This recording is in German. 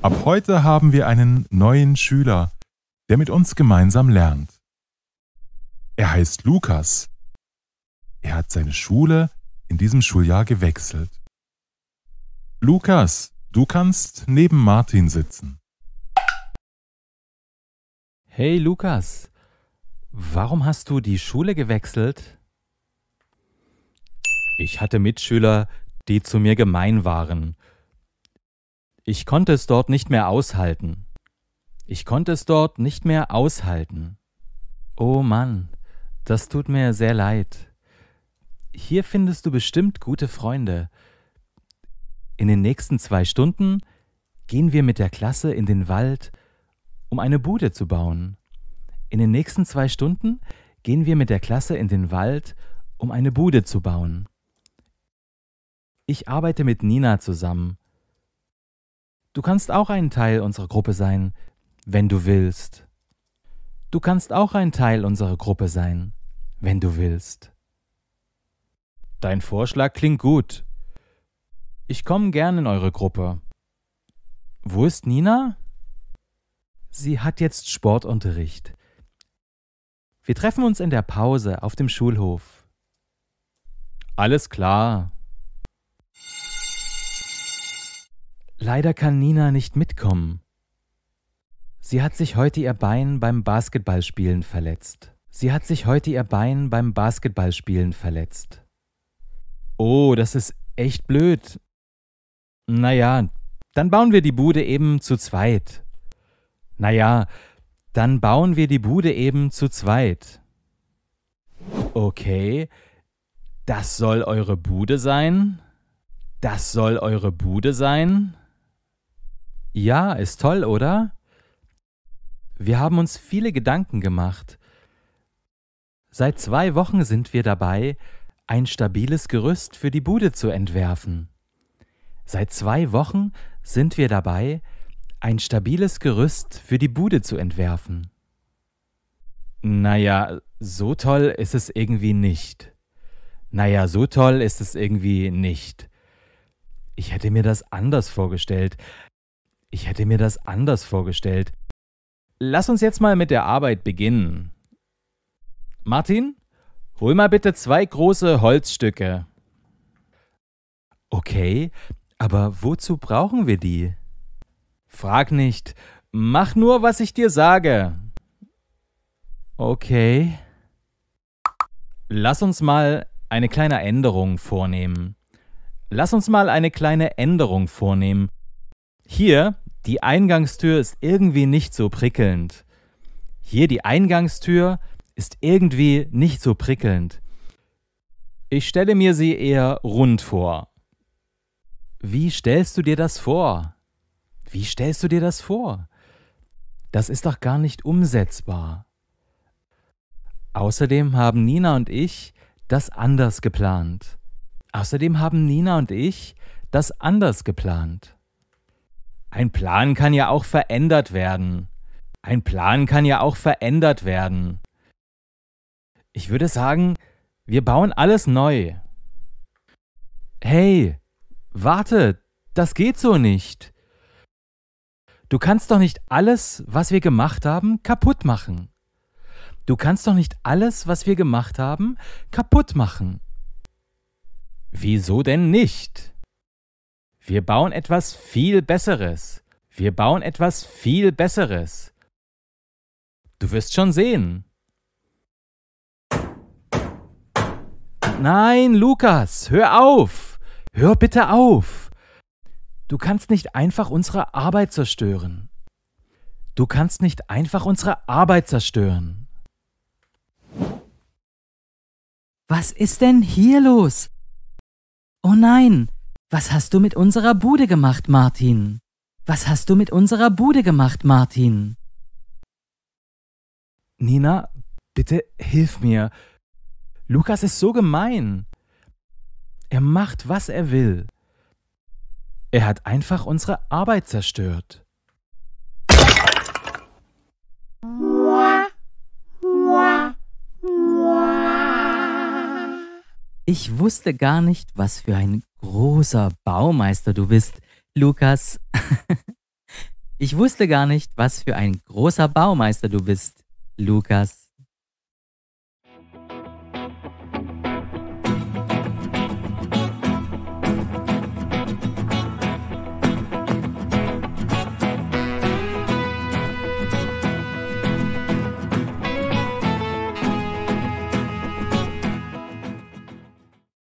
Ab heute haben wir einen neuen Schüler, der mit uns gemeinsam lernt. Er heißt Lukas. Er hat seine Schule in diesem Schuljahr gewechselt. Lukas, du kannst neben Martin sitzen. Hey Lukas, warum hast du die Schule gewechselt? Ich hatte Mitschüler, die zu mir gemein waren ich konnte es dort nicht mehr aushalten. Ich konnte es dort nicht mehr aushalten. Oh Mann, das tut mir sehr leid. Hier findest du bestimmt gute Freunde. In den nächsten zwei Stunden gehen wir mit der Klasse in den Wald, um eine Bude zu bauen. In den nächsten zwei Stunden gehen wir mit der Klasse in den Wald, um eine Bude zu bauen. Ich arbeite mit Nina zusammen Du kannst auch ein Teil unserer Gruppe sein, wenn du willst. Du kannst auch ein Teil unserer Gruppe sein, wenn du willst. Dein Vorschlag klingt gut. Ich komme gern in eure Gruppe. Wo ist Nina? Sie hat jetzt Sportunterricht. Wir treffen uns in der Pause auf dem Schulhof. Alles klar. Leider kann Nina nicht mitkommen. Sie hat sich heute ihr Bein beim Basketballspielen verletzt. Sie hat sich heute ihr Bein beim Basketballspielen verletzt. Oh, das ist echt blöd. Naja, dann bauen wir die Bude eben zu zweit. Naja, dann bauen wir die Bude eben zu zweit. Okay, das soll eure Bude sein? Das soll eure Bude sein? Ja, ist toll, oder? Wir haben uns viele Gedanken gemacht. Seit zwei Wochen sind wir dabei, ein stabiles Gerüst für die Bude zu entwerfen. Seit zwei Wochen sind wir dabei, ein stabiles Gerüst für die Bude zu entwerfen. Naja, so toll ist es irgendwie nicht. Naja, so toll ist es irgendwie nicht. Ich hätte mir das anders vorgestellt. Ich hätte mir das anders vorgestellt. Lass uns jetzt mal mit der Arbeit beginnen. Martin, hol mal bitte zwei große Holzstücke. Okay, aber wozu brauchen wir die? Frag nicht, mach nur, was ich dir sage. Okay. Lass uns mal eine kleine Änderung vornehmen. Lass uns mal eine kleine Änderung vornehmen. Hier, die Eingangstür ist irgendwie nicht so prickelnd. Hier, die Eingangstür ist irgendwie nicht so prickelnd. Ich stelle mir sie eher rund vor. Wie stellst du dir das vor? Wie stellst du dir das vor? Das ist doch gar nicht umsetzbar. Außerdem haben Nina und ich das anders geplant. Außerdem haben Nina und ich das anders geplant. Ein Plan kann ja auch verändert werden. Ein Plan kann ja auch verändert werden. Ich würde sagen, wir bauen alles neu. Hey, warte, das geht so nicht. Du kannst doch nicht alles, was wir gemacht haben, kaputt machen. Du kannst doch nicht alles, was wir gemacht haben, kaputt machen. Wieso denn nicht? Wir bauen etwas viel Besseres. Wir bauen etwas viel Besseres. Du wirst schon sehen. Nein, Lukas, hör auf. Hör bitte auf. Du kannst nicht einfach unsere Arbeit zerstören. Du kannst nicht einfach unsere Arbeit zerstören. Was ist denn hier los? Oh nein, was hast du mit unserer Bude gemacht, Martin? Was hast du mit unserer Bude gemacht, Martin? Nina, bitte hilf mir. Lukas ist so gemein. Er macht, was er will. Er hat einfach unsere Arbeit zerstört. Ich wusste gar nicht, was für ein großer Baumeister du bist, Lukas. ich wusste gar nicht, was für ein großer Baumeister du bist, Lukas.